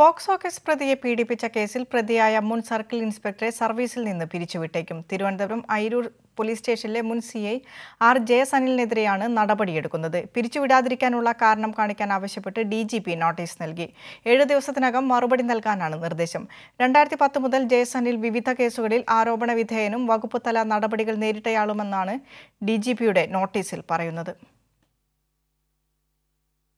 POCSO case പ്രതിയെ പീഡിപ്പിച്ച കേസിൽ പ്രതിയായ മുൻ സർക്കിൾ ഇൻസ്പെക്ടറെ സർവീസിൽ നിന്ന് പിരിച്ചുവിട്ടേക്കും തിരുവനന്തപുരം അയിരൂർ പോലീസ് സ്റ്റേഷനിലെ മുൻ സി ഐ ആർ ജയസനിലിനെതിരെയാണ് നടപടിയെടുക്കുന്നത് പിരിച്ചുവിടാതിരിക്കാനുള്ള കാരണം കാണിക്കാൻ ആവശ്യപ്പെട്ട് ഡി ജി പി നോട്ടീസ് നൽകി ഏഴ് ദിവസത്തിനകം മറുപടി നൽകാനാണ് നിർദ്ദേശം രണ്ടായിരത്തി പത്ത് മുതൽ ജയസനിൽ വിവിധ കേസുകളിൽ ആരോപണ വിധേയനും വകുപ്പ് തല നടപടികൾ നേരിട്ടയാളുമെന്നാണ് ഡി ജി പിയുടെ നോട്ടീസിൽ പറയുന്നത്